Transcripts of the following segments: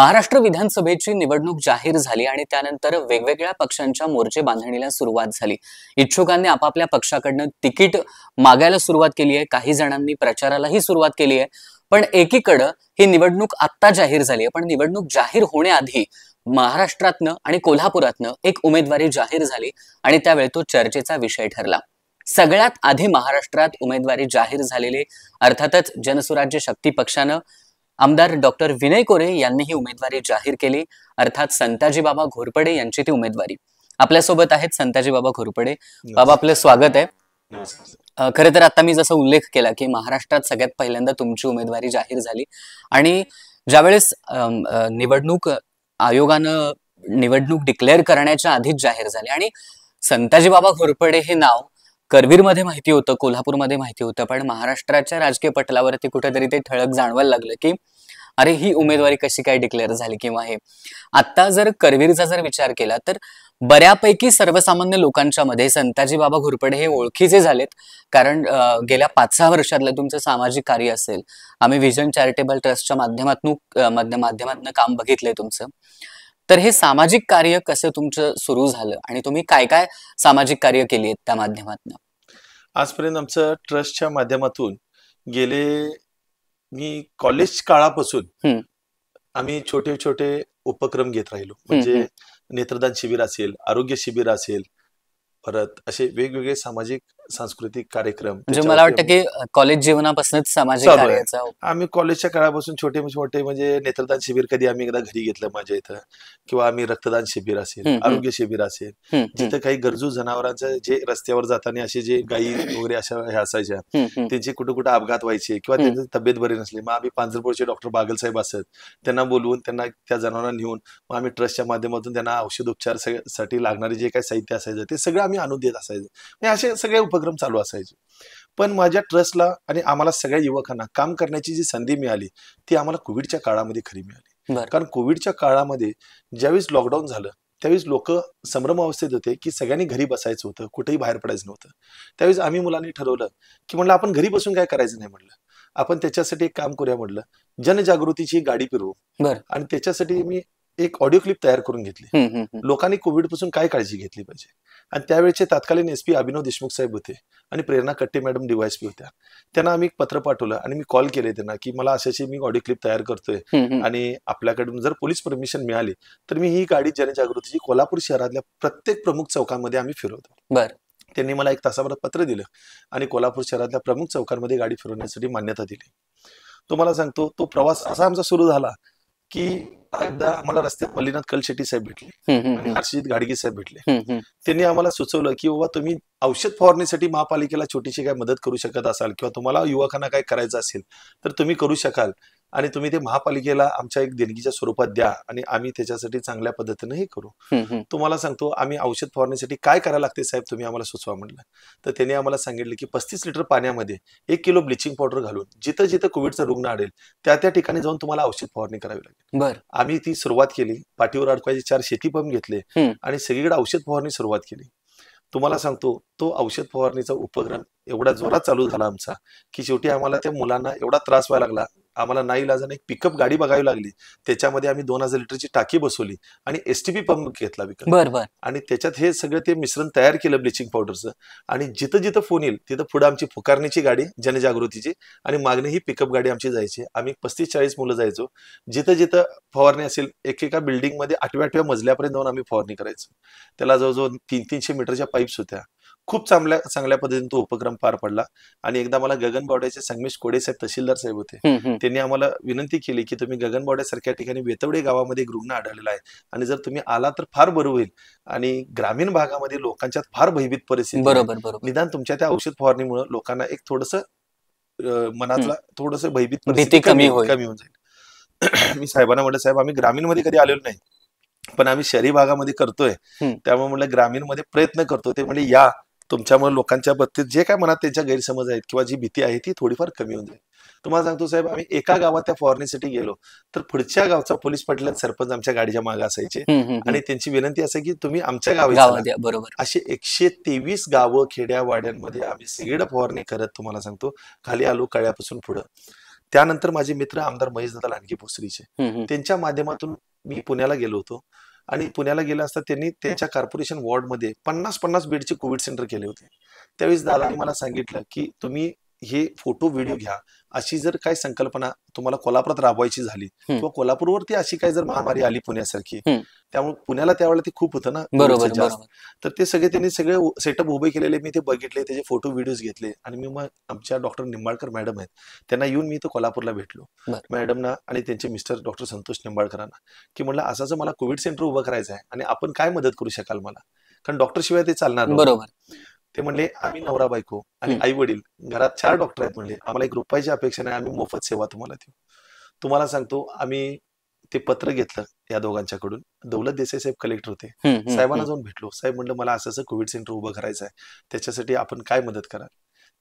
महाराष्ट्र विधानसभेची निवडणूक जाहीर झाली आणि त्यानंतर वेगवेगळ्या पक्षांच्या मोर्चे बांधणीला सुरुवात झाली इच्छुकांनी आपापल्या पक्षाकडनं तिकीट मागायला सुरुवात केली आहे काही जणांनी प्रचारालाही सुरुवात केली आहे पण एकीकडं ही निवडणूक आत्ता जाहीर झाली आहे पण निवडणूक जाहीर होण्याआधी महाराष्ट्रातनं आणि कोल्हापुरातनं एक उमेदवारी जाहीर झाली आणि त्यावेळी तो चर्चेचा विषय ठरला सगळ्यात आधी महाराष्ट्रात उमेदवारी जाहीर झालेले अर्थातच जनसुराज्य शक्ती पक्षानं आमदार डॉक्टर विनय कोरे यांनी ही उमेदवारी जाहीर केली अर्थात संताजी बाबा घोरपडे यांची ती उमेदवारी आपल्यासोबत आहेत संताजी बाबा घोरपडे बाबा आपलं स्वागत आहे खर तर आता मी जसं उल्लेख केला की महाराष्ट्रात सगळ्यात पहिल्यांदा तुमची उमेदवारी जाहीर झाली आणि ज्यावेळेस निवडणूक आयोगानं निवडणूक डिक्लेअर करण्याच्या आधीच जाहीर झाली आणि संताजी बाबा घोरपडे हे नाव करवीरमध्ये माहिती होतं कोल्हापूरमध्ये माहिती होतं पण महाराष्ट्राच्या राजकीय पटलावरती कुठेतरी ते ठळक जाणवायला लागलं की अरे ही उमेदवारी कशी काय डिक्लेअर झाली किंवा हे आता जर करवीरचा जर विचार केला तर बऱ्यापैकी सर्वसामान्य लोकांच्या मध्ये संताजी बाबा घुरपडे हे ओळखीचे झालेत कारण गेल्या पाच सहा वर्षातलं तुमचं सामाजिक कार्य असेल आम्ही व्हिजन चॅरिटेबल ट्रस्टच्या माध्यमातून माध्यमातून काम बघितलंय तुमचं तर हे सामाजिक कार्य कसं तुमचं सुरू झालं आणि तुम्ही काय काय सामाजिक कार्य केली आहेत त्या माध्यमातून आजपर्यंत आमचं ट्रस्टच्या माध्यमातून गेले मी कॉलेज काळापासून आम्ही छोटे छोटे उपक्रम घेत राहिलो म्हणजे नेत्रदान शिबिर असेल आरोग्य शिबिर असेल परत असे वेगवेगळे सामाजिक सांस्कृतिक कार्यक्रम म्हणजे मला वाटतं की कॉलेज जीवनापासूनच सामाजिक हो. आम्ही कॉलेजच्या काळापासून छोटे मोठे म्हणजे नेत्रदान शिबिर कधी आम्ही एकदा घरी घेतलं माझ्या इथं किंवा आम्ही रक्तदान शिबिर असेल आरोग्य शिबिर असेल जिथं काही गरजू जनावरांचं जे रस्त्यावर जाताना असे जे गायी वगैरे अशा ह्या असायच्या त्यांचे कुठे कुठे अपघात व्हायचे किंवा त्यांची तब्येत बरी नसली मग आम्ही पांझरपूरचे डॉक्टर बागल साहेब असत त्यांना बोलवून त्यांना त्या जनावरांना नेऊन मग आम्ही ट्रस्टच्या माध्यमातून त्यांना औषध उपचारासाठी साठी लागणारे जे काही साहित्य असायचं ते सगळं आम्ही आणून देत असायचो म्हणजे असे सगळे उपक्रम चालू असायचे पण माझ्या ट्रस्टला आणि आम्हाला सगळ्या युवकांना काम करण्याची जी संधी मिळाली ती आम्हाला कोविडच्या काळामध्ये खरी मिळाली कारण कोविडच्या काळामध्ये ज्यावेळेस लॉकडाऊन झालं त्यावेळेस लोक संभ्रम अवस्थेत होते की सगळ्यांनी घरी बसायचं होतं कुठेही बाहेर पडायचं नव्हतं त्यावेळेस आम्ही मुलांनी ठरवलं की म्हणलं आपण घरी बसून काय करायचं नाही म्हटलं आपण त्याच्यासाठी एक काम करूया म्हटलं जनजागृतीची गाडी फिरवू आणि त्याच्यासाठी मी एक ऑडिओ क्लिप तयार करून घेतली लोकांनी कोविड पासून काय काळजी घेतली पाहिजे आणि त्यावेळेचे तत्कालीन एसपी अभिनव देशमुख साहेब होते आणि प्रेरणा कट्टे मॅडम डीवायसपी होत्या त्यांना आम्ही एक पत्र पाठवलं आणि मी कॉल केले त्यांना की मला अशाची मी ऑडिओ क्लिप तयार करतोय आणि आपल्याकडून जर पोलीस परमिशन मिळाली तर मी ही गाडी जनजागृतीची कोल्हापूर शहरातल्या प्रत्येक प्रमुख चौकांमध्ये आम्ही फिरवतो त्यांनी मला एक तासाभर पत्र दिलं आणि कोल्हापूर शहरातल्या प्रमुख चौकांमध्ये गाडी फिरवण्यासाठी मान्यता दिली तो मला सांगतो तो प्रवास असा आमचा सुरू झाला की एकदा आम्हाला रस्त्यात मल्लीनाथ कलशेट्टी साहेब भेटले आणि हर्षजित गाडगे साहेब भेटले त्यांनी आम्हाला सुचवलं की बाबा तुम्ही औषध फवारणीसाठी महापालिकेला छोटीशी काय मदत करू शकत असाल किंवा तुम्हाला युवकांना काय करायचं असेल तर तुम्ही करू शकाल आणि तुम्ही ते महापालिकेला आमच्या एक देणगीच्या स्वरूपात द्या आणि आम्ही त्याच्यासाठी चांगल्या पद्धतीने हे करू तुम्हाला सांगतो आम्ही औषध फवारण्यासाठी काय करायला लागते साहेब तुम्ही आम्हाला सुचवा म्हटलं तर त्यांनी आम्हाला सांगितलं की पस्तीस लिटर पाण्यामध्ये एक किलो ब्लिचिंग पावडर घालून जिथं जिथं कोविडचा रुग्ण आढळेल त्या त्या ठिकाणी जाऊन तुम्हाला औषध फवारणी करावी लागेल आम्ही ती सुरुवात केली पाठीवर अडकवायचे चार शेती पंप घेतले आणि सगळीकडे औषध फवारणी सुरुवात केली तुम्हाला सांगतो तो औषध फवारणीचा उपक्रम एवढा जोरात चालू झाला आमचा की शेवटी आम्हाला त्या मुलांना एवढा त्रास व्हायला लागला आम्हाला नाही एक पिकअप गाडी बघावी लागली त्याच्यामध्ये आम्ही दोन हजार लिटरची टाकी बसवली आणि एसटीपी पंप घेतला विकत आणि त्याच्यात हे सगळं ते मिश्रण तयार केलं ब्लिचिंग पावडरचं आणि जिथं जिथं फोन येईल तिथं पुढे आमची फुकारणीची गाडी जनजागृतीची आणि मागणी ही पिकअप गाडी आमची जायची आम्ही पस्तीस चाळीस मुलं जायचो जिथं जिथं फवारणी असेल एकेका मध्ये आठव्या आठव्या मजल्यापर्यंत जाऊन आम्ही फवारणी करायचो त्याला जवळजवळ तीन तीनशे मीटरच्या पाईप्स होत्या खूप चांगल्या चांगल्या पद्धतीने तो उपक्रम पार पडला आणि एकदा मला गगन गगनबावड्याचे संगमेश कोडे साहेब तहसीलदार साहेब होते त्यांनी आम्हाला विनंती केली की तुम्ही गगन गगनबावड्यासारख्या ठिकाणी वेतवडे गावामध्ये एक रुग्ण आढळलेला आहे आणि जर तुम्ही आला तर फार बरं होईल आणि ग्रामीण भागामध्ये लोकांच्यात फार भयभीत परिस्थिती बरोबर निदान तुमच्या त्या औषध फवारणीमुळे लोकांना एक थोडस मनातला थोडस भयभीत परिस्थिती कमी होऊन जाईल मी साहेबांना म्हटलं साहेब आम्ही ग्रामीण मध्ये कधी आलेलो नाही पण आम्ही शहरी भागामध्ये करतोय त्यामुळे म्हटलं ग्रामीण मध्ये प्रयत्न करतो ते म्हणजे या तुमच्यामुळे लोकांच्या बाबतीत जे काय मनात त्यांच्या गैरसमज आहेत किंवा जी भीती आहे ती थोडीफार कमी होऊन जाईल तुम्हाला सांगतो साहेब आम्ही एका गावात त्या फवारणीसाठी गेलो तर पुढच्या गावचा पोलीस पाटील सरपंच आमच्या गाडीच्या मागे असायचे आणि त्यांची विनंती असे की तुम्ही आमच्या गावी बरोबर असे एकशे तेवीस गावं खेड्यावाड्यांमध्ये आम्ही सगळं फवारणी करत तुम्हाला सांगतो खाली आलो कळ्यापासून पुढं त्यानंतर माझे मित्र आमदार महेश दादा लांडगे भोसरीचे त्यांच्या माध्यमातून मी पुण्याला गेलो होतो आणि पुण्याला गेला असता त्यांनी त्यांच्या कॉर्पोरेशन वॉर्डमध्ये पन्नास पन्नास बेडचे कोविड सेंटर केले होते त्यावेळेस दादाने मला सांगितलं की तुम्ही हे फोटो व्हिडिओ घ्या अशी जर काही संकल्पना तुम्हाला कोल्हापुरात राबवायची झाली किंवा कोल्हापूरवरती अशी काय जर महामारी आली पुण्यासारखी त्यामुळे पुण्याला त्यावेळेला ते खूप होतं ना बरोबर तर ते सगळे त्यांनी सगळे सेटअप उभे केलेले मी ते बघितले त्याचे फोटो व्हिडिओज घेतले आणि मी मग आमच्या डॉक्टर निंबाळकर मॅडम आहेत त्यांना येऊन मी तो कोल्हापूरला भेटलो मॅडमना आणि त्यांचे मिस्टर डॉक्टर संतोष निंबाळकरांना की म्हटलं असं मला कोविड सेंटर उभं करायचं आहे आणि आपण काय मदत करू शकाल मला कारण डॉक्टर शिवाय ते चालणार बरोबर ते म्हणले आम्ही नवरा बायको आणि आई वडील घरात चार डॉक्टर आहेत म्हणले आम्हाला एक रुपयाची अपेक्षा नाही आम्ही मोफत सेवा तुम्हाला देऊ तुम्हाला सांगतो आम्ही ते पत्र घेतलं या दोघांच्याकडून दौलत देसाई साहेब कलेक्टर होते साहेबांना जाऊन भेटलो साहेब म्हणलं मला असं असं कोविड सेंटर उभं करायचं आहे त्याच्यासाठी आपण काय मदत कराल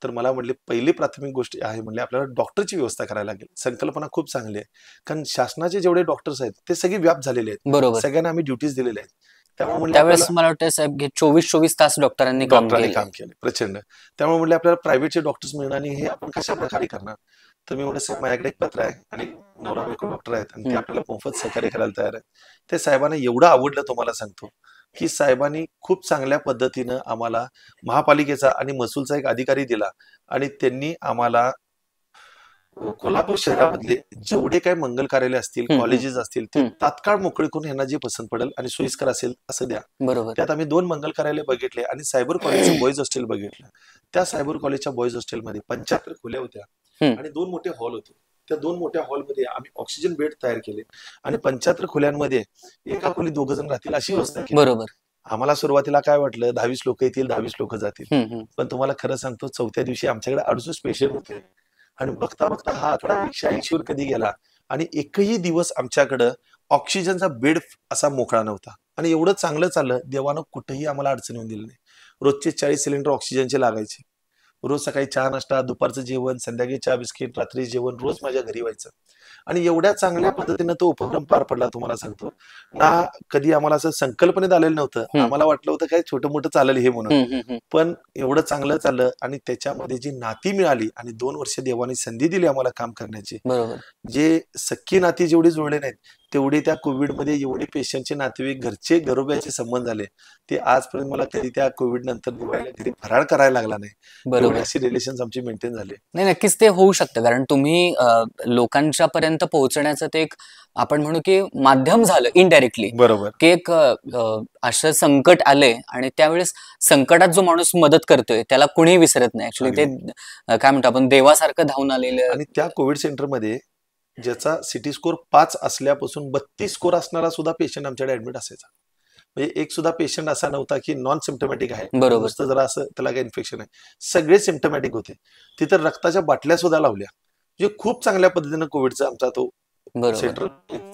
तर मला म्हणले पहिली प्राथमिक गोष्ट आहे म्हणले आपल्याला डॉक्टरची व्यवस्था करायला लागेल संकल्पना खूप चांगली आहे कारण शासनाचे जेवढे डॉक्टर्स आहेत ते सगळे व्याप झालेले आहेत सगळ्यांना आम्ही ड्युटीज दिलेल्या आहेत त्यावेळेस मला वाटतं साहेब चोवीस चोवीस तास डॉक्टरांनी काम केले प्रचंड त्यामुळे म्हटलं आपल्याला प्रायव्हेटचे डॉक्टर्स मिळणार आणि हे आपण कशा प्रकारे करणार तर मी म्हणजे साहेब माझ्याकडे एक पत्र आहे आणि नवरा डॉक्टर आहेत आणि ते आपल्याला मोफत सहकार्य करायला तयार आहेत ते साहेबांना एवढं आवडलं तुम्हाला सांगतो की साहेबांनी खूप चांगल्या पद्धतीनं आम्हाला महापालिकेचा आणि महसूलचा एक अधिकारी दिला आणि त्यांनी आम्हाला कोल्हापूर शहरामधले जेवढे काही मंगल कार्यालय असतील कॉलेजेस असतील ते तात्काळ मोकळे करून यांना जे पसंत पडेल आणि सोयीस्कर असेल असं द्या बरोबर त्यात आम्ही दोन मंगल कार्यालय बघितले आणि सायबर कॉलेजचं बॉईज हॉस्टेल बघितलं त्या सायबर कॉलेजच्या बॉईज हॉस्टेलमध्ये पंच्याहत्तर खुल्या होत्या आणि दोन मोठे हॉल होते त्या दोन मोठ्या हॉलमध्ये आम्ही ऑक्सिजन बेड तयार केले आणि पंच्याहत्तर खोल्यांमध्ये एका खोली दोघ जण राहतील अशी व्यवस्था बरोबर आम्हाला सुरुवातीला काय वाटलं दहावीस लोक येतील दहावीस लोक जातील पण तुम्हाला खरं सांगतो चौथ्या दिवशी आमच्याकडे अडुसष्ट पेशंट होते आणि बघता बघता हा आकडा एकशे कधी गेला आणि एकही दिवस आमच्याकडं ऑक्सिजनचा बेड असा मोकळा नव्हता आणि एवढं चांगलं चाललं देवानं कुठेही आम्हाला अडचण येऊन दिली नाही रोजचे चाळीस सिलेंडर ऑक्सिजनचे लागायचे रोज सकाळी चहा नाश्ता दुपारचं जेवण संध्याकाळी चहा बिस्किट रात्री जेवण रोज माझ्या घरी व्हायचं आणि एवढ्या चांगल्या पद्धतीनं तो उपक्रम पार पडला तुम्हाला सांगतो ना कधी आम्हाला असं संकल्पनेत आलेलं नव्हतं आम्हाला वाटलं होतं काय छोटं मोठं चालेल हे म्हणून पण एवढं चांगलं चाललं आणि त्याच्यामध्ये जी नाती मिळाली आणि दोन वर्ष देवाने संधी दिली आम्हाला काम करण्याची जे सख्खी नाती जेवढी जुळले नाहीत तेवढे त्या मध्ये एवढे पेशंटचे नातेवाईक घरचे घरोब्याचे संबंध झाले ते आजपर्यंत मला कधी त्या कोविड नंतर फराळ करायला लागला नाही बरोबर रिलेशन आमचे मेंटेन झाले नाही नक्कीच ते होऊ शकतं कारण तुम्ही लोकांच्या पर्यंत पोहोचण्याचं ते एक आपण म्हणू की माध्यम झालं इनडायरेक्टली बरोबर की एक असं संकट आले आणि त्यावेळेस संकटात जो माणूस मदत करतोय त्याला कुणीही विसरत नाही ऍक्च्युली ते काय म्हणतो आपण देवासारखं धावून आलेलं आणि त्या कोविड सेंटरमध्ये ज्याचा सिटी स्कोर पाच असल्यापासून बत्तीस स्कोर असणारा सुद्धा पेशंट आमच्याकडे ऍडमिट असायचा म्हणजे एक सुद्धा पेशंट असा नव्हता की नॉन सिमटमॅटिक आहे बरोबर जरा असं त्याला काही इन्फेक्शन आहे सगळे सिमटमॅटिक होते तिथे रक्ताच्या बाटल्या सुद्धा लावल्या म्हणजे खूप चांगल्या पद्धतीनं कोविडचा आमचा तो सेंटर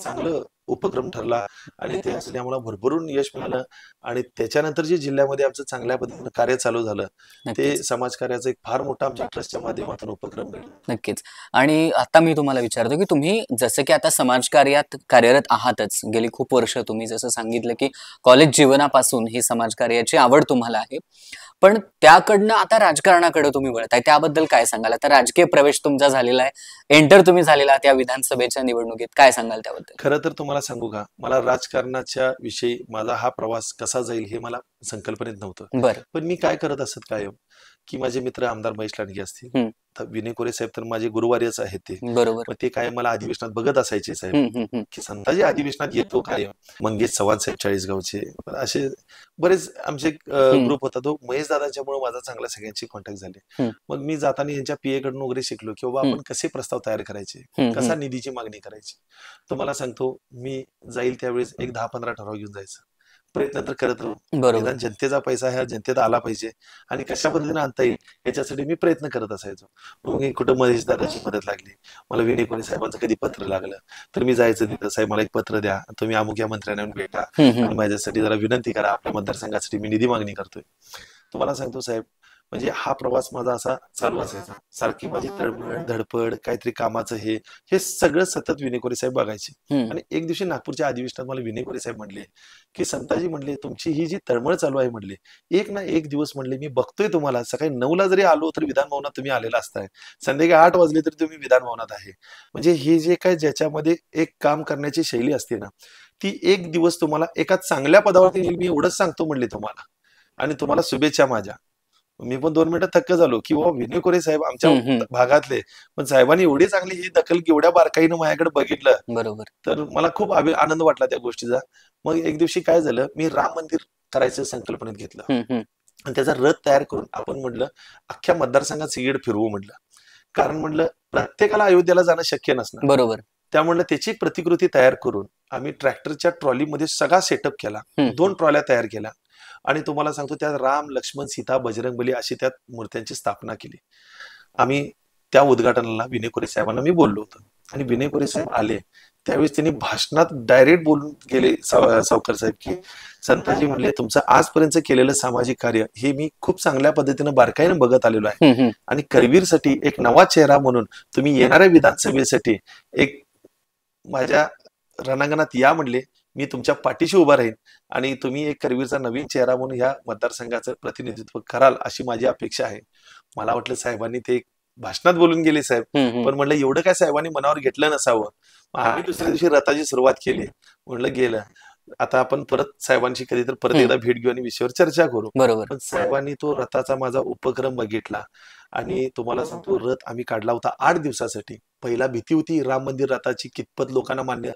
चांगलं उपक्रम ठरला आणि ते असल्यामुळे भरभरून यश मिळालं आणि त्याच्यानंतर जे जिल्ह्यामध्ये आमचं चांगल्या पद्धतीनं कार्य चालू झालं ते समाजकार्याचा एक फार मोठा आमच्या ट्रस्टच्या माध्यमातून उपक्रम नक्कीच आणि आता मी तुम्हाला विचारतो की तुम्ही जसं की आता समाजकार्यात कार्यरत आहातच गेली खूप वर्ष तुम्ही जसं सांगितलं की कॉलेज जीवनापासून ही समाजकार्याची आवड तुम्हाला आहे पण त्याकडनं आता राजकारणाकडे तुम्ही वळताय त्याबद्दल काय सांगाल आता राजकीय प्रवेश तुमचा झालेला आहे एंटर तुम्ही झालेला त्या विधानसभेच्या निवडणुकीत काय सांगाल त्याबद्दल खरं तर तुम्हाला सांगू का मला राजकारणाच्या विषयी माझा हा प्रवास कसा जाईल हे मला संकल्पनेत नव्हतं बरं पण मी काय करत असत कायम की माझे मित्र आमदार महेश लांडगे असतील विनय कोरे साहेब तर माझे गुरुवारीच आहेत ते बरोबर ते काय मला अधिवेशनात बघत असायचे साहेब की संताजी अधिवेशनात येतो काय मंगेश चव्हाण साहेब चाळीसगावचे असे बरेच आमचे ग्रुप होता तो महेश दादाच्या मुळे माझा चांगला सगळ्यांची कॉन्टॅक्ट झाले मग मी जाताना यांच्या पीए कडून वगैरे शिकलो की बाबा आपण कसे प्रस्ताव तयार करायचे कसा निधीची मागणी करायची तो मला सांगतो मी जाईल त्यावेळेस एक दहा पंधरा ठराव घेऊन जायचं प्रयत्न तर करत राहू जनतेचा पैसा ह्या जनतेत आला पाहिजे आणि कशा पद्धतीने आणता येईल याच्यासाठी मी प्रयत्न करत असायचो मग मी कुठं मदत लागली मला विनय कोणी साहेबांचं कधी पत्र लागलं तर मी जायचं तिथं साहेब मला एक पत्र द्या तुम्ही अमुक या मंत्र्यांना भेटा आणि माझ्यासाठी जरा विनंती करा आपल्या मतदारसंघासाठी मी निधी मागणी करतोय तुम्हाला सांगतो साहेब म्हणजे हा प्रवास माझा असा चालू असायचा सारखी माझी तळमळ धडपड काहीतरी कामाचं हे हे सगळं सतत विनेकोरी साहेब बघायचे आणि एक दिवशी नागपूरच्या अधिवेशनात मला विनेकोरी साहेब म्हणले की संताजी म्हणले तुमची ही जी तळमळ चालू आहे म्हणले एक ना एक दिवस म्हणले मी बघतोय तुम्हाला सकाळी नऊला जरी आलो तर विधानभवनात तुम्ही आलेला असताय संध्याकाळी आठ वाजले तरी तुम्ही विधानभवनात आहे म्हणजे हे जे काय ज्याच्यामध्ये एक काम करण्याची शैली असते ना ती एक दिवस तुम्हाला एका चांगल्या पदावरती मी एवढंच सांगतो म्हणले तुम्हाला आणि तुम्हाला शुभेच्छा माझ्या मी पण दोन मिनिटं थक्क झालो की बाबा विनय कोरे साहेब आमच्या भागातले पण साहेबांनी एवढी चांगली ही दखल एवढ्या बारकाईनं माझ्याकडे बघितलं बरोबर तर मला खूप आनंद वाटला त्या गोष्टीचा मग एक दिवशी काय झालं मी राम मंदिर करायचं संकल्पनेत घेतलं आणि त्याचा रथ तयार करून आपण म्हटलं अख्ख्या मतदारसंघात सिगरेट फिरवू म्हटलं कारण म्हटलं प्रत्येकाला अयोध्येला जाणं शक्य नसणार बरोबर त्यामुळे त्याची प्रतिकृती तयार करून आम्ही ट्रॅक्टरच्या ट्रॉलीमध्ये सगळा सेटअप केला दोन ट्रॉल्या तयार केल्या आणि तुम्हाला सांगतो त्यात राम लक्ष्मण सीता बजरंगबली अशी त्यात मूर्त्यांची स्थापना केली आम्ही त्या उद्घाटनाला विनय साहेबांना मी बोललो होतो आणि विनय साहेब आले त्यावेळेस त्यांनी भाषणात डायरेक्ट बोलून गेले सावकर साहेब की संताजी म्हणले तुमचं आजपर्यंत केलेलं सामाजिक कार्य हे मी खूप चांगल्या पद्धतीनं बारकाईनं बघत आलेलो आहे आणि करवीरसाठी एक नवा चेहरा म्हणून तुम्ही येणाऱ्या विधानसभेसाठी एक माझ्या रणांगणात या म्हणले मी तुमच्या पाठीशी उभा राहीन आणि तुम्ही एक करवीरचा नवीन चेहरा म्हणून ह्या मतदारसंघाचं प्रतिनिधित्व कराल अशी माझी अपेक्षा आहे मला वाटलं साहेबांनी ते भाषणात बोलून गेले साहेब पण म्हटलं एवढं काय साहेबांनी मनावर घेतलं नसावं आम्ही दुसऱ्या दिवशी रथाची सुरुवात केली म्हटलं गेलं आता आपण परत साहेबांशी कधीतरी परत एकदा भेट घेऊ आणि विषयावर चर्चा करू पण साहेबांनी तो रथाचा माझा उपक्रम बघितला आणि तुम्हाला हो, सांगतो हो. रथ आम्ही काढला होता आठ दिवसासाठी पहिला भीती होती राम मंदिर रथाची कितपत लोकांना मान्य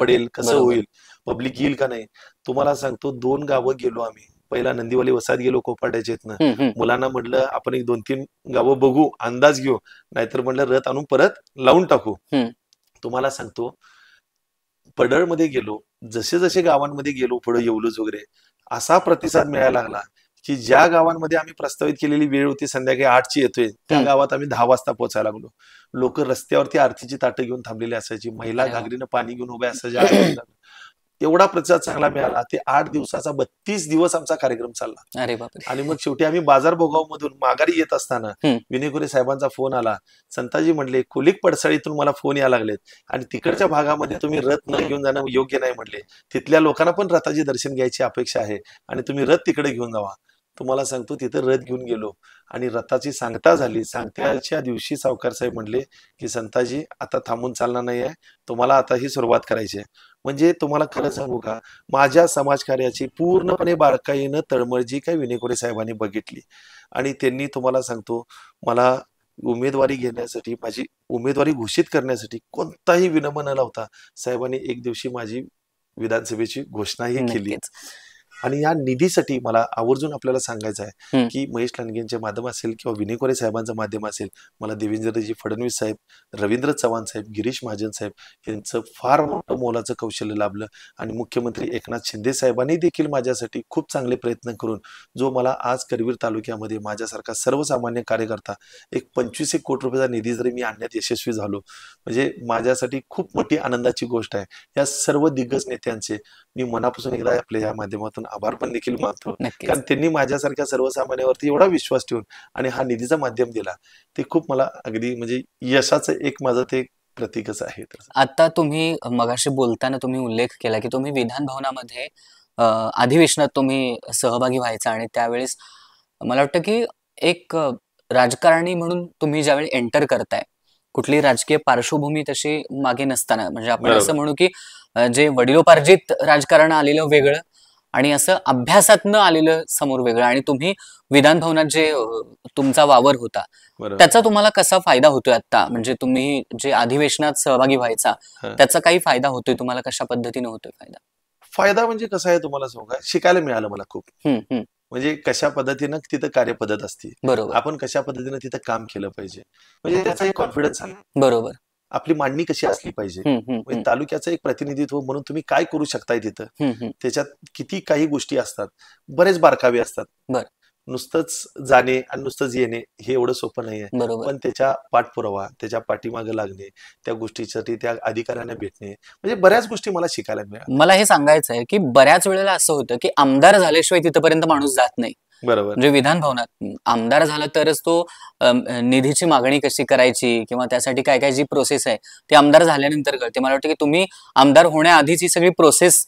पडेल कसं होईल पब्लिक येईल का नाही तुम्हाला सांगतो दोन गावं गेलो आम्ही पहिला नंदीवाली वसाहत गेलो कोपाट्याच्या इथनं मुलांना म्हटलं आपण एक दोन तीन गावं बघू अंदाज घेऊ नाहीतर म्हटलं रथ आणून परत लावून टाकू तुम्हाला सांगतो पडळमध्ये गेलो जसे जसे गावांमध्ये गेलो पुढे येवलूच वगैरे असा प्रतिसाद मिळायला लागला की ज्या गावांमध्ये आम्ही प्रस्तावित केलेली वेळ होती संध्याकाळी ची येतोय त्या गावात आम्ही दहा वाजता पोहोचायला लागलो लोक रस्त्यावरती आरतीची ताटं घेऊन थांबलेली असायची महिला घागरीनं पाणी घेऊन उभ्या असायच्या तेवढा प्रचार चांगला मिळाला ते आठ दिवसाचा बत्तीस दिवस आमचा कार्यक्रम चालला अरे आणि मग शेवटी आम्ही बाजार भोगाव मधून माघारी येत असताना विनेगुरे साहेबांचा फोन आला संताजी म्हणले कोलिक पडसाळीतून मला फोन यायला लागलेत आणि तिकडच्या भागामध्ये तुम्ही रथ न घेऊन जाणं योग्य नाही म्हणले तिथल्या लोकांना पण रथाचे दर्शन घ्यायची अपेक्षा आहे आणि तुम्ही रथ तिकडे घेऊन जावा तुम्हाला सांगतो तिथे रथ घेऊन गेलो आणि रथाची सांगता झाली सांगत्याच्या दिवशी सावकार साहेब म्हणले की संताजी आता थांबून चालणार नाही आहे तुम्हाला आता ही सुरुवात करायची आहे म्हणजे तुम्हाला खरं सांगू का माझ्या समाजकार्याची पूर्णपणे बारकाईनं तळमळजी काय विनेकोरे साहेबांनी बघितली आणि त्यांनी तुम्हाला सांगतो मला उमेदवारी घेण्यासाठी माझी उमेदवारी घोषित करण्यासाठी कोणताही विनम न लावता साहेबांनी एक दिवशी माझी विधानसभेची घोषणाही केली आणि या निधीसाठी मला आवर्जून आपल्याला सांगायचं आहे की महेश लांडगेंचे माध्यम असेल किंवा विनय कोरे साहेबांचं माध्यम असेल मला देवेंद्रजी फडणवीस साहेब रवींद्र चव्हाण साहेब गिरीश महाजन साहेब यांचं फार मोठं मोलाचं कौशल्य लाभलं आणि मुख्यमंत्री एकनाथ शिंदे साहेबांनी देखील माझ्यासाठी खूप चांगले प्रयत्न करून जो मला आज करवीर तालुक्यामध्ये माझ्यासारखा सर्वसामान्य कार्यकर्ता एक पंचवीस एक कोटी रुपयाचा निधी जरी मी आणण्यात यशस्वी झालो म्हणजे माझ्यासाठी खूप मोठी आनंदाची गोष्ट आहे या सर्व दिग्गज नेत्यांचे मी मनापासून एकदा आपल्या या माध्यमातून आभार पण देखील मानतो कारण त्यांनी माझ्यासारख्या सर्वसामान्यावरती एवढा विश्वास ठेवून आणि हा निधीचा माध्यम दिला ते खूप मला अगदी म्हणजे यशाच एक माझं ते प्रतीकच आहे आता तुम्ही मगाशी बोलताना तुम्ही उल्लेख केला की तुम्ही विधान भवनामध्ये अधिवेशनात तुम्ही सहभागी व्हायचा आणि त्यावेळेस मला वाटतं की एक राजकारणी म्हणून तुम्ही ज्यावेळी एंटर करताय कुठली राजकीय पार्श्वभूमी तशी मागे नसताना म्हणजे आपण असं म्हणू की जे वडिलोपार्जित राजकारण आलेलं वेगळं आणि असं अभ्यासातनं आलेलं समोर वेगळं आणि तुम्ही विधान भवनात जे तुमचा वावर होता त्याचा तुम्हाला कसा फायदा होतोय आता म्हणजे तुम्ही जे अधिवेशनात सहभागी व्हायचा त्याचा काही फायदा होतोय तुम्हाला कशा पद्धतीने होतोय फायदा फायदा म्हणजे कसा आहे तुम्हाला सांगा शिकायला मिळालं मला खूप म्हणजे कशा पद्धतीनं तिथं कार्यपद्धत असते बरोबर आपण कशा पद्धतीनं तिथं काम केलं पाहिजे म्हणजे त्याचा एक कॉन्फिडन्स आला बरोबर आपली मांडणी कशी असली पाहिजे म्हणजे तालुक्याचं एक प्रतिनिधित्व म्हणून तुम्ही काय करू शकताय तिथं त्याच्यात किती काही गोष्टी असतात बरेच बारकावे असतात नुसतंच जाणे आणि नुसतंच येणे हे एवढं सोपं नाही आहे पण त्याच्या पाठपुरावा त्याच्या पाठीमागे लागणे त्या गोष्टीसाठी त्या अधिकाऱ्यांना भेटणे म्हणजे बऱ्याच गोष्टी मला शिकायला मिळाल्या मला हे सांगायचं आहे की बऱ्याच वेळेला असं होतं की आमदार झाल्याशिवाय तिथपर्यंत माणूस जात नाही बरोबर म्हणजे विधान भवनात आमदार झाला तरच तो निधीची मागणी कशी करायची किंवा त्यासाठी काय काय जी प्रोसेस आहे ती आमदार झाल्यानंतर कळते मला वाटतं की तुम्ही आमदार होण्याआधीची सगळी प्रोसेस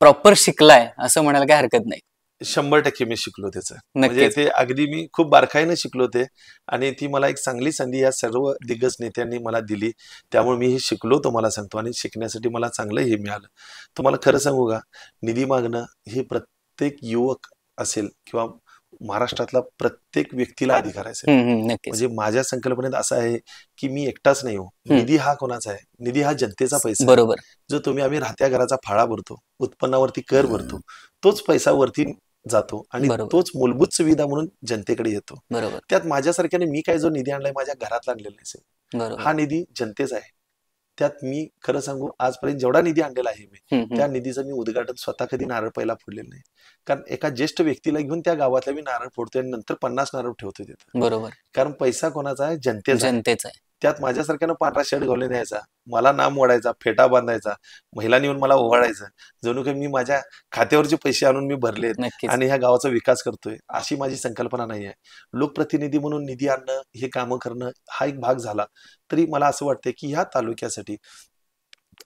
प्रॉपर शिकलाय असं म्हणायला काही हरकत नाही शंभर टक्के मी शिकलो त्याचं म्हणजे ते अगदी मी खूप बारकाईनं शिकलो ते आणि ती मला एक चांगली संधी या सर्व दिग्गज नेत्यांनी मला दिली त्यामुळे मी हे शिकलो तो मला सांगतो आणि शिकण्यासाठी मला चांगलं हे मिळालं तुम्हाला खरं सांगू का निधी मागणं हे प्रत्येक युवक असेल किंवा महाराष्ट्रातला प्रत्येक व्यक्तीला अधिकार असेल म्हणजे माझ्या संकल्पनेत असं आहे की मी एकटाच नाही हो निधी हा कोणाचा आहे निधी हा जनतेचा पैसा बरोबर जो तुम्ही आम्ही राहत्या घराचा फाळा भरतो उत्पन्नावरती कर भरतो तोच पैसा वरती जातो आणि तोच मूलभूत सुविधा म्हणून जनतेकडे येतो बरोबर त्यात माझ्यासारख्याने मी काय जो निधी आणलाय माझ्या घरात आणलेला नसेल हा निधी जनतेचा आहे त्यात मी खरं सांगू आजपर्यंत जेवढा निधी आणलेला आहे मी त्या निधीचं मी उद्घाटन स्वतः कधी नारळ पहिला फोडलेलं नाही कारण एका ज्येष्ठ व्यक्तीला घेऊन त्या गावातला मी नारळ फोडतोय आणि नंतर पन्नास नारळ ठेवतोय तिथे बरोबर कारण पैसा कोणाचा आहे जनतेचा जनतेचा आहे त्यात माझ्यासारख्यानं पांढरा शर्ट घालून यायचा मला नाम ओढायचा फेटा बांधायचा महिला नेऊन मला ओवाळायचं जणू काही मी माझ्या खात्यावरचे पैसे आणून मी भरले आणि ह्या गावाचा विकास करतोय अशी माझी संकल्पना नाही आहे लोकप्रतिनिधी म्हणून निधी आणणं हे कामं करणं हा एक भाग झाला तरी मला असं वाटतंय की ह्या तालुक्यासाठी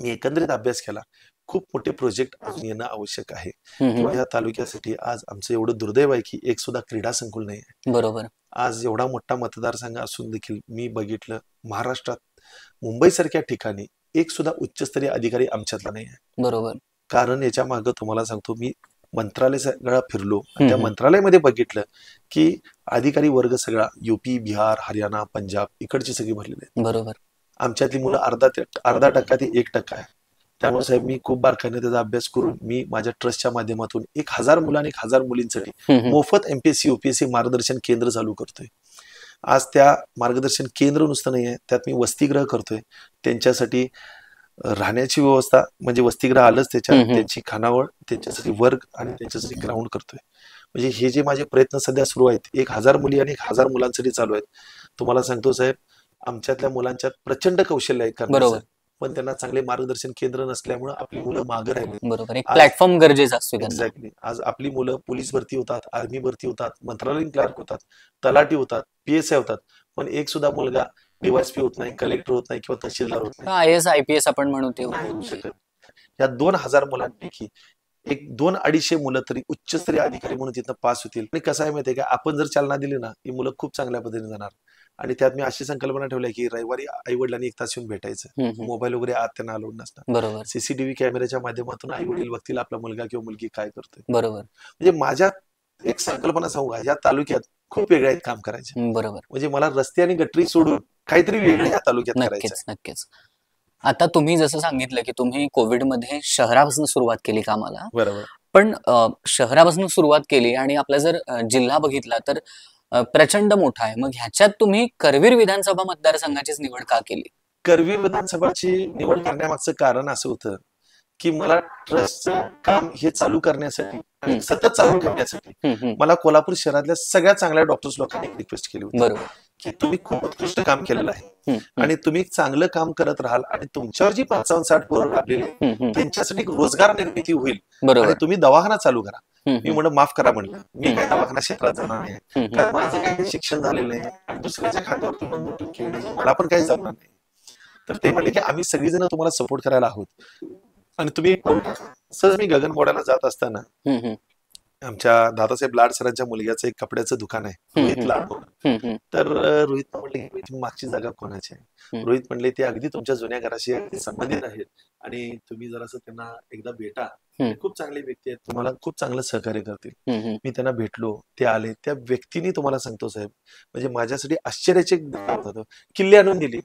मी एकंदरीत अभ्यास केला खूप मोठे प्रोजेक्ट आणून येणं आवश्यक आहे या तालुक्यासाठी आज आमचं एवढं दुर्दैव आहे की एक सुद्धा क्रीडा संकुल नाही आहे बरोबर आज एवढा मोठा मतदारसंघ असून देखील मी बघितलं महाराष्ट्रात मुंबई सारख्या ठिकाणी एक सुद्धा उच्चस्तरीय अधिकारी आमच्यातला नाही आहे बरोबर कारण याच्या मागं तुम्हाला सांगतो मी मंत्रालय सगळा फिरलो त्या मंत्रालयामध्ये बघितलं की अधिकारी वर्ग सगळा युपी बिहार हरियाणा पंजाब इकडची सगळी भरलेली आहे बरोबर आमच्यातली मुलं अर्धा अर्धा टक्का ते एक टक्का आहे त्यामुळे साहेब मी खूप बारकाईने त्याचा अभ्यास करून मी माझ्या ट्रस्टच्या माध्यमातून एक हजार मुलं आणि एक हजार मुलींसाठी मोफत एमपीएससी यूपीएससी मार्गदर्शन केंद्र चालू करतोय आज त्या मार्गदर्शन केंद्र नुसतं नाही आहे त्यात मी वसतिग्रह करतोय त्यांच्यासाठी राहण्याची व्यवस्था म्हणजे वसतिग्रह आलंच त्याच्यात त्यांची खानावळ त्यांच्यासाठी वर्ग आणि त्यांच्यासाठी ग्राउंड करतोय म्हणजे हे जे माझे प्रयत्न सध्या सुरू आहेत एक हजार मुली आणि एक हजार मुलांसाठी चालू आहेत तुम्हाला सांगतो साहेब आमच्यातल्या मुलांच्यात प्रचंड कौशल्य आहे कारण पण त्यांना चांगले मार्गदर्शन केंद्र नसल्यामुळे आपली मुलं मागे राहिले बरोबर प्लॅटफॉर्म गरजेचा असतो एक्झॅक्टली आज आपली मुलं पोलीस भरती होतात आर्मी भरती होतात मंत्रालयीन क्लार्क होतात तलाठी होतात पीएसआय होतात पण एक सुद्धा मुलगा डीवायसपी होत नाही कलेक्टर होत नाही किंवा तहसीलदार होत नाही आय एस आपण म्हणू ते या दोन हजार मुलांपैकी एक दोन अडीचशे मुलं तरी उच्चस्तरीय अधिकारी म्हणून तिथं पास होतील आणि कसं आहे माहितीये का आपण जर चालना दिली ना ही मुलं खूप चांगल्या पद्धतीने जाणार आणि त्यात मी अशी संकल्पना ठेवली की रविवारी आई वडिलांनी एक तास येऊन भेटायचं मोबाईल वगैरे आत त्यांना अलोड बरोबर सीसीटीव्ही कॅमेऱ्याच्या माध्यमातून आई वडील बघतील आपला मुलगा किंवा मुलगी काय करतोय बरोबर म्हणजे माझ्या एक संकल्पना सांगू या तालुक्यात खूप वेगळ्या काम करायचे बरोबर म्हणजे मला रस्ते आणि गटरी सोडून काहीतरी वेगळ्या तालुक्यात नक्कीच नक्कीच आता तुम्ही जसं सांगितलं की तुम्ही कोविडमध्ये शहरापासून सुरुवात केली कामाला बरोबर पण शहरापासून सुरुवात केली आणि आपला जर जिल्हा बघितला तर प्रचंड मोठा आहे मग ह्याच्यात तुम्ही करवीर विधानसभा मतदारसंघाचीच निवड का केली करवीर विधानसभाची निवड करण्यामागचं कारण असं होतं की मला ट्रस्टचं काम हे चालू करण्यासाठी सतत चालू करण्यासाठी मला कोल्हापूर शहरातल्या सगळ्या चांगल्या डॉक्टर्स लोकांनी रिक्वेस्ट केली होती की तुम्ही खूप उत्कृष्ट काम केलेलं आहे आणि तुम्ही चांगलं काम करत राहाल आणि तुमच्यावर जी पंचावन्न साठ पोरं लागलेली त्यांच्यासाठी रोजगार निर्मिती होईल आणि तुम्ही दवाखाना चालू करा मी म्हणून माफ करा म्हणलं मी काय दवाखाना क्षेत्रात जाणार नाही माझं काही शिक्षण झालेलं आहे दुसऱ्याच्या खात्यावरती मला पण काही जाणार नाही तर ते म्हणले की आम्ही सगळीजण तुम्हाला सपोर्ट करायला आहोत आणि तुम्ही सहज मी गगन गगनगोड्याला जात असताना आमच्या दादासाहेब लाड सरांच्या मुलग्याचं एक कपड्याचं दुकान आहे रोहित लाड तर रोहित म्हणले मागची जागा कोणाची आहे रोहित म्हणले ते अगदी तुमच्या जुन्या घराशी संबंधित आहेत आणि तुम्ही जरा त्यांना एकदा भेटा खूप चांगले व्यक्ती आहेत तुम्हाला खूप चांगलं सहकार्य करतील मी त्यांना भेटलो ते आले त्या व्यक्तीने तुम्हाला सांगतो साहेब म्हणजे माझ्यासाठी आश्चर्याचे किल्ले आणून दिली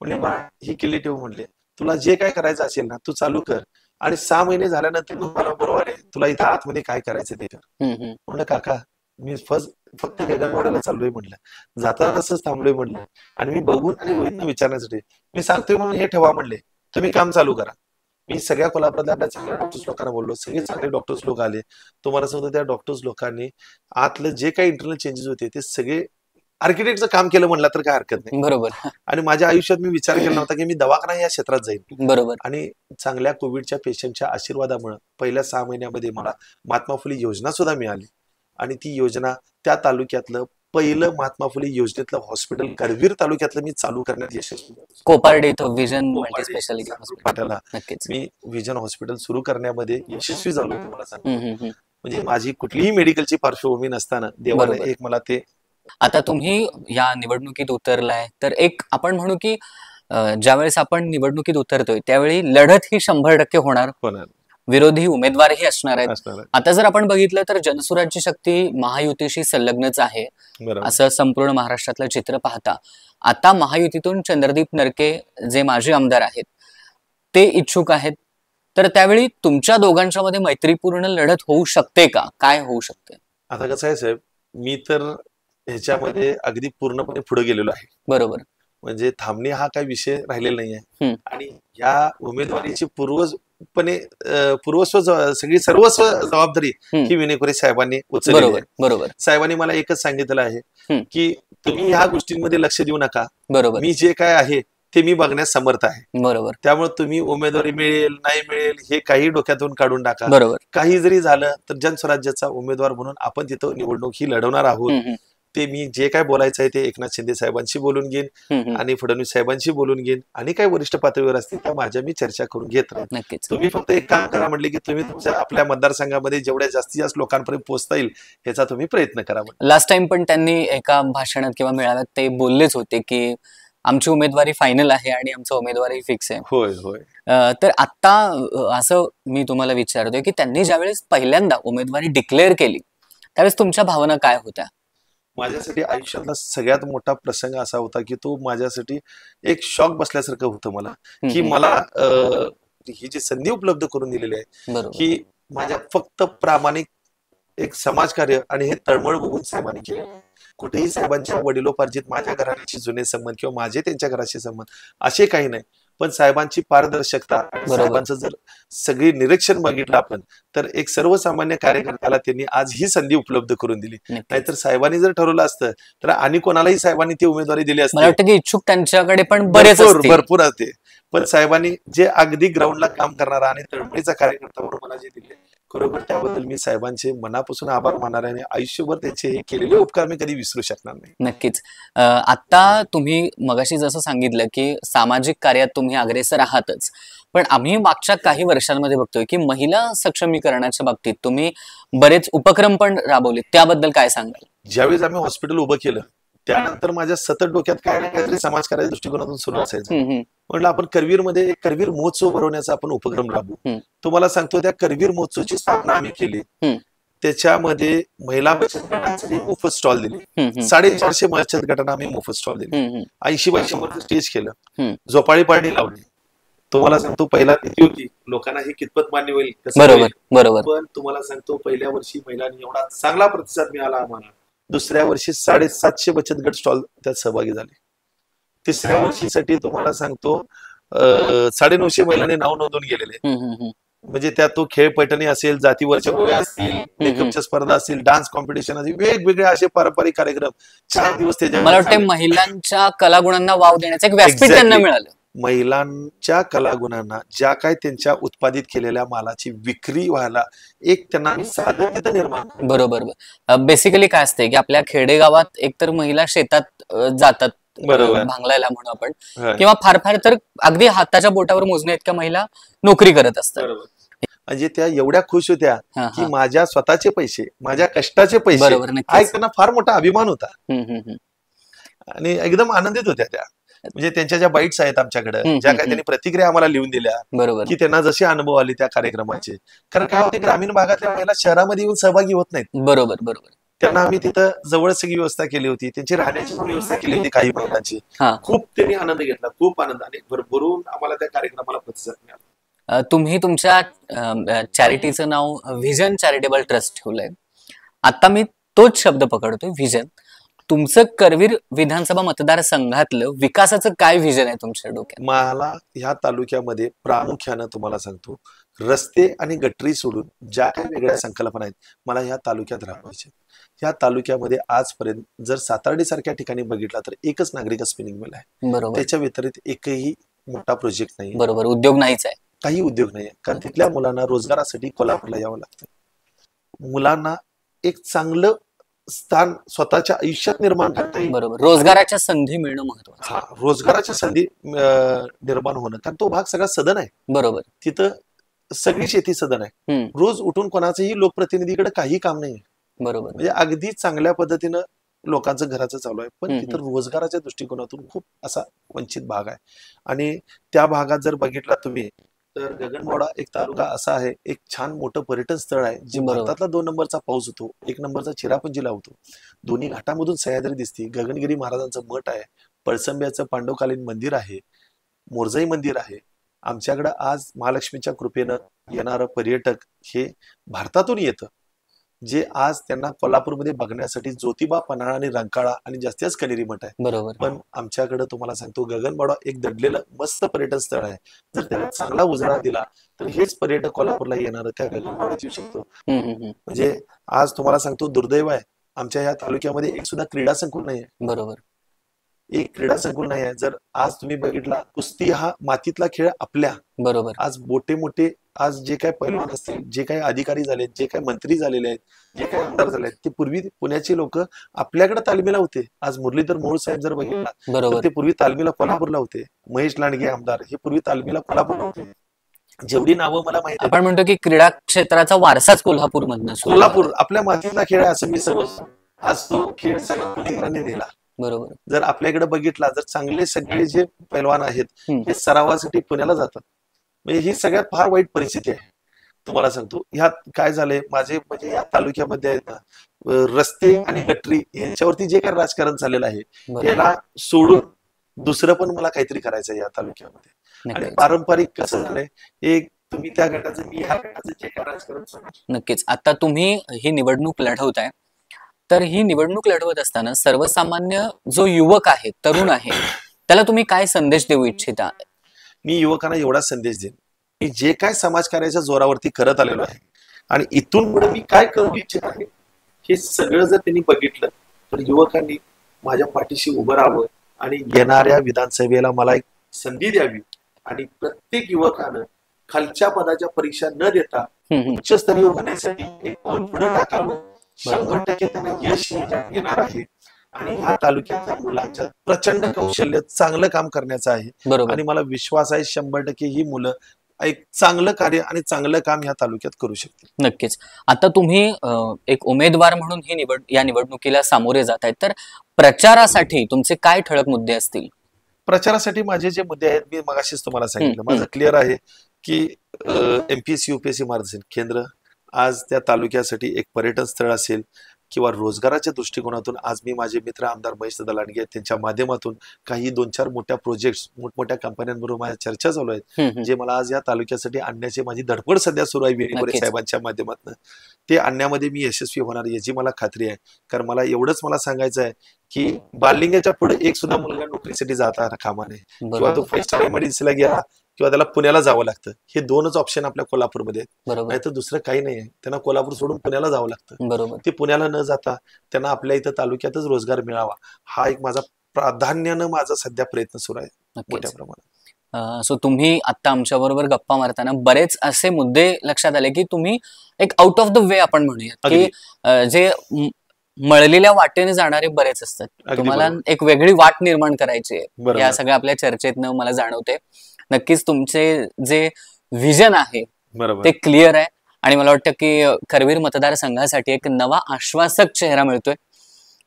म्हणजे ही किल्ले ठेवू म्हणले तुला जे काय करायचं असेल ना तू चालू कर आणि सहा महिने झाल्यानंतर मला बरोबर आहे तुला इथं आतमध्ये काय करायचं ते कर म्हणलं काका मी फर्स्ट फक्त गगनवाड्याला चाललोय म्हणलं जाता तसंच थांबलोय म्हणलं आणि मी बघून आणि विचारण्यासाठी मी सांगतोय म्हणून हे ठेवा म्हणले तुम्ही काम चालू करा मी सगळ्या कोल्हापुरातल्या आपल्या सगळ्या डॉक्टर्स लोकांना बोललो सगळे चांगले डॉक्टर्स लोक आले तुम्हाला सांगतो त्या डॉक्टर्स लोकांनी आतलं जे काही इंटरनल चेंजेस होते ते सगळे आर्किटेक्टचं काम केलं म्हणलं तर काय हरकत नाही बरोबर आणि माझ्या आयुष्यात मी विचार केला होता की मी दवाखाना या क्षेत्रात जाईल बरोबर आणि चांगल्या कोविडच्या पेशंटच्या आशीर्वादामुळे पहिल्या सहा महिन्यामध्ये मला महात्मा फुले योजना सुद्धा मिळाली आणि ती योजना त्या तालुक्यातलं पहिलं महात्मा फुले योजनेतलं हॉस्पिटल करवीर तालुक्यातलं मी चालू करण्यात यशस्वी कोपारडे तो विजन मी विजन हॉस्पिटल सुरू करण्यामध्ये यशस्वी झालो तुम्हाला म्हणजे माझी कुठलीही मेडिकलची पार्श्वभूमी नसताना देवाने एक मला ते आता तुम्ही या निवडणुकीत उतरलाय तर एक आपण म्हणू की ज्यावेळेस आपण निवडणुकीत उतरतोय त्यावेळी लढत ही शंभर टक्के होणार होणार विरोधी उमेदवारही असणार आहेत आता जर आपण बघितलं तर जनसुराज्य शक्ती महायुतीशी संलग्नच आहे असं संपूर्ण महाराष्ट्रातलं चित्र पाहता आता महायुतीतून चंद्रदीप नरके जे माजी आमदार आहेत ते इच्छुक आहेत तर त्यावेळी तुमच्या दोघांच्या मध्ये मैत्रीपूर्ण लढत होऊ शकते का काय होऊ शकते आता कसं आहे साहेब मी तर ह्याच्यामध्ये अगदी पूर्णपणे पुढे गेलेलो आहे बरोबर म्हणजे थांबणे हा काही विषय राहिलेला नाही आहे आणि या उमेदवारीची पूर्वपणे पूर्वस्व सगळी सर्वस्व जबाबदारी ही विनयकुरी साहेबांनी उचलली बरोबर साहेबांनी मला एकच सांगितलं आहे की तुम्ही ह्या गोष्टींमध्ये लक्ष देऊ नका बरोबर मी जे काय आहे ते मी बघण्यास समर्थ आहे बरोबर त्यामुळे तुम्ही उमेदवारी मिळेल नाही मिळेल हे काही डोक्यातून काढून टाका बरोबर काही जरी झालं तर जनस्वराज्याचा उमेदवार म्हणून आपण तिथं निवडणूक ही लढवणार आहोत ते मी जे काय बोलायचं आहे ते एकनाथ शिंदे साहेबांशी बोलून घेईन आणि फडणवीस साहेबांशी बोलून घेईन आणि काही वरिष्ठ पातळीवर असतील त्या माझ्या मी चर्चा करून घेत राहील तुम्ही फक्त एक काम करा म्हटले की तुम्ही तुमच्या आपल्या मतदारसंघामध्ये जेवढ्या जास्तीत जास्त लोकांपर्यंत पोहोचता येईल याचा तुम्ही प्रयत्न करा लास्ट टाइम पण त्यांनी एका भाषणात किंवा मेळाव्यात ते बोललेच होते की आमची उमेदवारी फायनल आहे आणि आमचा उमेदवारी फिक्स आहे होय होय तर आता असं मी तुम्हाला विचारतोय की त्यांनी ज्यावेळेस पहिल्यांदा उमेदवारी डिक्लेअर केली त्यावेळेस तुमच्या भावना काय होत्या माझ्यासाठी आयुष्यातला सगळ्यात मोठा प्रसंग असा होता की तो माझ्यासाठी एक शॉक बसल्यासारखं होतं मला की मला ही जी संधी उपलब्ध करून दिलेली आहे की माझ्या फक्त प्रामाणिक एक समाजकार्य आणि हे तळमळ बघून साहेबांनी केलं कुठेही साहेबांच्या वडिलोपार्जित माझ्या घराण्याशी जुने संबंध किंवा माझे त्यांच्या घराशी संबंध असे काही नाही पण साहेबांची पारदर्शकता साहेबांचं जर सगळी निरीक्षण बघितलं आपण तर एक सर्वसामान्य कार्यकर्त्याला त्यांनी आज ही संधी उपलब्ध करून दिली नाहीतर साहेबांनी जर ठरवलं असतं तर आणि कोणालाही साहेबांनी ती उमेदवारी दिली असते इच्छुक त्यांच्याकडे पण बरेच भरपूर असते पण साहेबांनी जे अगदी ग्राउंडला काम करणारा आणि तळमळीचा कार्यकर्ता म्हणून मला जे दिले खरोखर त्याबद्दल मी साहेबांचे मनापासून आभार मानणार आणि आयुष्यभर त्याचे केलेले उपकार मी कधी विसरू शकणार नाही नक्कीच आता तुम्ही मगाशी जसं सांगितलं की सामाजिक कार्यात तुम्ही अग्रेसर आहातच पण आम्ही मागच्या काही वर्षांमध्ये बघतोय की महिला सक्षमीकरणाच्या बाबतीत तुम्ही बरेच उपक्रम पण राबवले त्याबद्दल काय सांगाल ज्यावेळेस आम्ही हॉस्पिटल उभं केलं त्यानंतर माझ्या सतत डोक्यात काय ना काहीतरी समाजकार्याच्या दृष्टिकोनातून सुरू असायचं म्हणलं आपण करवीरमध्ये करवीर महोत्सव भरवण्याचा आपण उपक्रम लागू तुम्हाला सांगतो त्या करवीर महोत्सवची स्थापना आम्ही केली त्याच्यामध्ये महिला बचत गटांसाठी मोफत स्टॉल दिले चारशे बचत गटांना आम्ही मोफत स्टॉल दिले ऐंशी बाय स्टेज केलं झोपाळी पाळणी लावली तुम्हाला सांगतो पहिला किती होती लोकांना हे कितपत मान्य होईल बरोबर बरोबर पण तुम्हाला सांगतो पहिल्या वर्षी महिलांनी एवढा चांगला प्रतिसाद मिळाला आम्हाला दुसऱ्या वर्षी साडेसातशे बचत गट स्टॉल त्यात सहभागी झाले तिसऱ्या वर्षीसाठी तुम्हाला सांगतो साडेनऊशे महिलांनी नाव नोंदून गेलेले म्हणजे त्यात तो खेळ पैठणी असेल जातीवरच्या गोळ्या असतील मेकअपच्या स्पर्धा असतील डान्स कॉम्पिटिशन असतील वेगवेगळे असे पारंपरिक कार्यक्रम चार दिवस त्याच्या मला वाटतं महिलांच्या कलागुणांना वाव देण्याचं एक व्यासपीठ त्यांना मिळालं महिलांच्या कलागुणांना ज्या काय त्यांच्या उत्पादित केलेल्या मालाची विक्री व्हायला एक त्यांना साधन निर्माण बरोबर बेसिकली काय असते की आपल्या खेडेगावात एकतर महिला शेतात जातात बरोबर भांगलायला म्हणू आपण किंवा फार फार तर अगदी हाताच्या बोटावर मोजण्या इतक्या महिला नोकरी करत असतात म्हणजे त्या एवढ्या खुश होत्या की माझ्या स्वतःचे पैसे माझ्या कष्टाचे पैसे हा एक त्यांना फार मोठा अभिमान होता आणि एकदम आनंदित होत्या त्या म्हणजे त्यांच्या ज्या बाईट्स आहेत आमच्याकडे ज्या काही त्यांनी प्रतिक्रिया आम्हाला लिहून दिल्या बरोबर की त्यांना जसे अनुभव आले त्या कार्यक्रमाचे कारण काय होते ग्रामीण भागातल्या महिला शहरामध्ये येऊन सहभागी होत नाहीत बरोबर बरोबर त्यांना आम्ही तिथं जवळ सगळी व्यवस्था केली होती त्यांची राहण्याची पण व्यवस्था केली होती काही महिलांची खूप त्यांनी आनंद घेतला खूप आनंद आणि भरभरून आम्हाला त्या कार्यक्रमाला प्रतिसाद मिळाला तुम्ही तुमच्या चॅरिटीचं नाव व्हिजन चॅरिटेबल ट्रस्ट ठेवलंय आता मी तोच शब्द पकडतोय व्हिजन तुमचं करवीर विधानसभा मतदारसंघातलं विकासाचं काय व्हिजन आहे तुमच्या डोक्यात मला ह्या तालुक्यामध्ये प्रामुख्यानं तुम्हाला सांगतो रस्ते आणि गटरी सोडून ज्या काही वेगळ्या संकल्पना आहेत मला ह्या तालुक्यात राबवायच्या ह्या तालुक्यामध्ये आजपर्यंत जर सातारडी सारख्या ठिकाणी बघितला तर एकच नागरिक स्पिनिंग मिल आहे त्याच्या व्यतिरिक्त एकही मोठा प्रोजेक्ट नाही बरोबर उद्योग नाहीच आहे काही उद्योग नाही कारण तिथल्या मुलांना रोजगारासाठी कोल्हापूरला यावं लागतं मुलांना एक चांगलं स्थान स्वतःच्या आयुष्यात निर्माण करता येईल बरोबर रोजगाराच्या संधी मिळणं महत्वाचं हा रोजगाराच्या संधी निर्माण होणं कारण तो भाग सगळा सदन आहे बरोबर तिथं सगळी शेती सदन आहे रोज उठून कोणाचंही लोकप्रतिनिधीकडे काही काम नाही बरोबर म्हणजे अगदी चांगल्या पद्धतीनं लोकांचं घराचं चालू आहे पण तिथं रोजगाराच्या दृष्टिकोनातून खूप असा वंचित भाग आहे आणि त्या भागात जर बघितला तुम्ही तर गगनमोडा एक तालुका असा आहे एक छान मोठं पर्यटन स्थळ आहे जे भारतातला दोन नंबरचा पाऊस होतो एक नंबरचा चिरापंजीला लावतो होतो दोन्ही घाटामधून सह्याद्री दिसते गगनगिरी महाराजांचं मठ आहे पळसंब्याचं पांडवकालीन मंदिर आहे मोरजाई मंदिर आहे आमच्याकडं आज महालक्ष्मीच्या कृपेनं येणारं पर्यटक हे भारतातून येतं जे आज त्यांना कोल्हापूरमध्ये बघण्यासाठी ज्योतिबा पन्हाळा आणि रंकाळा आणि जास्तीच कलेरी मठ आहे बरोबर पण आमच्याकडे तुम्हाला सांगतो गगनबाडा एक दडलेलं मस्त पर्यटन स्थळ आहे जर त्याला चांगला उजाळा दिला तर हेच पर्यटक कोल्हापूरला येणार त्या गगनबाडात येऊ शकतो म्हणजे आज तुम्हाला सांगतो दुर्दैव आहे आमच्या या तालुक्यामध्ये एक सुद्धा क्रीडा संकुल नाही बरोबर एक क्रीडा संकुल नाही आहे जर आज तुम्ही बघितला कुस्ती हा मातीतला खेळ आपल्या बरोबर आज मोठे मोठे आज जे काय पैलवान असतील जे काही अधिकारी झाले जे काही मंत्री झालेले आहेत जे काही आमदार झाले आहेत ते पूर्वी पुण्याचे लोक आपल्याकडे तालमीला होते आज मुरलीधर मोहोळ साहेब जर बघितला बरोबर ते पूर्वी तालमीला कोल्हापूरला होते महेश लांडगे आमदार हे पूर्वी तालमीला कोल्हापूरला होते जेवढी नावं मला माहिती आपण म्हणतो की क्रीडा क्षेत्राचा वारसाच कोल्हापूर मधनं कोल्हापूर आपल्या मातीतला खेळ आहे असं मी समजतो आज तो खेळ सगळ्या दिला बरोबर जर आपल्याकडे बघितला जर चांगले सगळे जे पैलवान आहेत ते सरावासाठी पुण्याला जातात म्हणजे ही सगळ्यात फार वाईट परिस्थिती आहे तुम्हाला सांगतो ह्यात काय झालंय माझे म्हणजे या तालुक्यामध्ये आहेत ना रस्ते आणि गटरी यांच्यावरती जे काही राजकारण झालेलं आहे त्याला सोडून दुसरं पण मला काहीतरी करायचं या तालुक्यामध्ये आणि पारंपरिक कसं झालंय एक तुम्ही त्या गटाचं मी ह्या गटाचं जे काही राजकारण नक्कीच आता तुम्ही ही निवडणूक लढवताय तर ही निवडणूक लढवत असताना सर्वसामान्य जो युवक आहे तरुण आहे त्याला तुम्ही काय संदेश देऊ इच्छिता मी युवकांना एवढा संदेश देईन मी जे काय समाजकार्याच्या जोरावरती करत आलेलो आहे आणि इथून पुढे मी काय करू इच्छित आहे हे सगळं जर त्यांनी बघितलं तर युवकांनी माझ्या पाठीशी उभं राहावं आणि येणाऱ्या विधानसभेला मला एक संधी द्यावी आणि प्रत्येक युवकानं खालच्या पदाच्या परीक्षा न देता उच्चस्तरीय होण्यासाठी एक पाऊल पुढे टाकावं आणि मुलांच्या प्रचंड कौशल्य चांगलं काम करण्याचं आहे आणि मला विश्वास आहे शंभर टक्के ही मुलं एक चांगलं कार्य आणि चांगलं काम या तालुक्यात करू शकते नक्कीच आता तुम्ही एक उमेदवार म्हणून ही निवड या निवडणुकीला सामोरे जात आहेत तर प्रचारासाठी तुमचे काय ठळक मुद्दे असतील प्रचारासाठी माझे जे मुद्दे आहेत मी मगाशीच तुम्हाला सांगितलं माझं क्लिअर आहे की एमपीएससी युपीएससी मार्गदर्शन केंद्र आज त्या तालुक्यासाठी एक पर्यटन स्थळ असेल किंवा रोजगाराच्या दृष्टिकोनातून आज मी माझे मित्र आमदार महेश लांडगे त्यांच्या माध्यमातून काही दोन चार मोठ्या प्रोजेक्ट मोठमोठ्या कंपन्यांबरोबर माझ्या चर्चा चालू आहेत जे मला आज या तालुक्यासाठी आणण्याची माझी धडपड सध्या सुरू आहे वेळी साहेबांच्या माध्यमातून ते आणण्यामध्ये मी यशस्वी होणार याची मला खात्री आहे कारण मला एवढंच मला सांगायचं आहे की बालिंगाच्या पुढे एक सुद्धा मुलगा नोकरीसाठी जाता कामाने किंवा तो फाईव्ह स्टार एमआरडीसीला गेला किंवा त्याला पुण्याला जावं लागतं हे दोनच ऑप्शन आपल्या कोल्हापूरमध्ये आहेत बरोबर तर दुसरं काही नाही त्यांना कोल्हापूर सोडून पुण्याला जावं लागतं बरोबर ते पुण्याला न जाता त्यांना आपल्या इथं तालुक्यातच रोजगार मिळावा हा एक माझा प्राधान्यानं माझा सध्या प्रयत्न सुरू आहे मोठ्या प्रमाणात सो तुम्ही आत्ता आमच्याबरोबर गप्पा मारताना बरेच असे मुद्दे लक्षात आले की तुम्ही एक आउट ऑफ द वे आपण म्हणूया की जे मळलेल्या वाटेने जाणारे बरेच असतात तुम्हाला एक वेगळी वाट निर्माण करायची आहे या सगळ्या आपल्या चर्चेतनं मला जाणवते नक्कीच तुमचे जे व्हिजन आहे ते क्लिअर आहे आणि मला वाटतं की करवीर मतदारसंघासाठी एक नवा आश्वासक चेहरा मिळतोय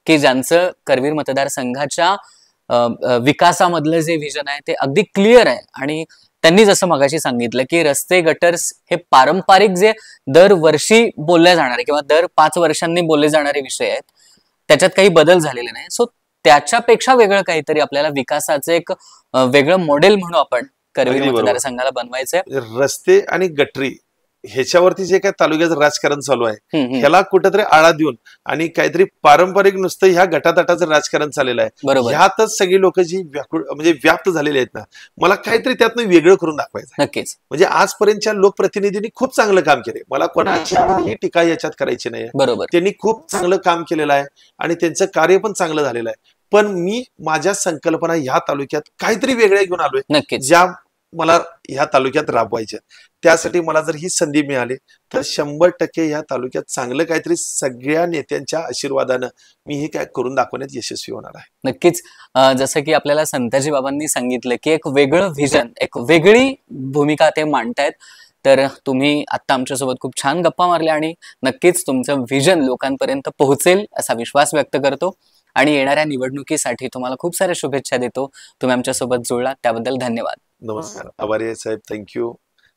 की ज्यांचं करवीर मतदारसंघाच्या विकासामधलं जे व्हिजन आहे ते अगदी क्लिअर आहे आणि त्यांनी जसं मगाशी सांगितलं की रस्ते गटर्स हे पारंपरिक जे दरवर्षी बोलले जाणारे किंवा दर पाच वर्षांनी बोलले जाणारे विषय आहेत त्याच्यात काही बदल झालेले नाही सो त्याच्यापेक्षा वेगळं काहीतरी आपल्याला विकासाचं एक वेगळं मॉडेल म्हणू आपण करवीर मतदारसंघाला आहे म्हणजे रस्ते आणि गटरी ह्याच्यावरती जे काय तालुक्याचं राजकारण चालू आहे ह्याला कुठेतरी आळा देऊन आणि काहीतरी पारंपरिक नुसतं ह्या गटातटाचं राजकारण चाललेलं आहे ह्यातच सगळी लोक जी म्हणजे व्याप्त झालेली आहेत ना मला काहीतरी त्यातनं वेगळं करून दाखवायचं नक्कीच म्हणजे आजपर्यंतच्या लोकप्रतिनिधींनी खूप चांगलं काम केले मला कोणाची टीका याच्यात करायची नाही बरोबर त्यांनी खूप चांगलं काम केलेलं आहे आणि त्यांचं कार्य पण चांगलं झालेलं आहे पण मी माझ्या संकल्पना ह्या तालुक्यात काहीतरी वेगळ्या घेऊन आलोय नक्की ज्या मला ह्या तालुक्यात राबवायच्या त्यासाठी मला जर ही संधी मिळाली तर शंभर टक्के या तालुक्यात चांगलं काहीतरी सगळ्या नेत्यांच्या आशीर्वादानं मी हे काय करून दाखवण्यात यशस्वी होणार आहे नक्कीच जसं की आपल्याला संताजी बाबांनी सांगितलं की एक वेगळं व्हिजन एक वेगळी भूमिका ते मांडतायत तर तुम्ही आत्ता आमच्यासोबत खूप छान गप्पा मारल्या आणि नक्कीच तुमचं व्हिजन लोकांपर्यंत पोहोचेल असा विश्वास व्यक्त करतो आणि येणाऱ्या निवडणुकीसाठी तुम्हाला खूप साऱ्या शुभेच्छा देतो तुम्ही आमच्यासोबत जुळला त्याबद्दल धन्यवाद नमस्कार आभारी साहेब थँक्यू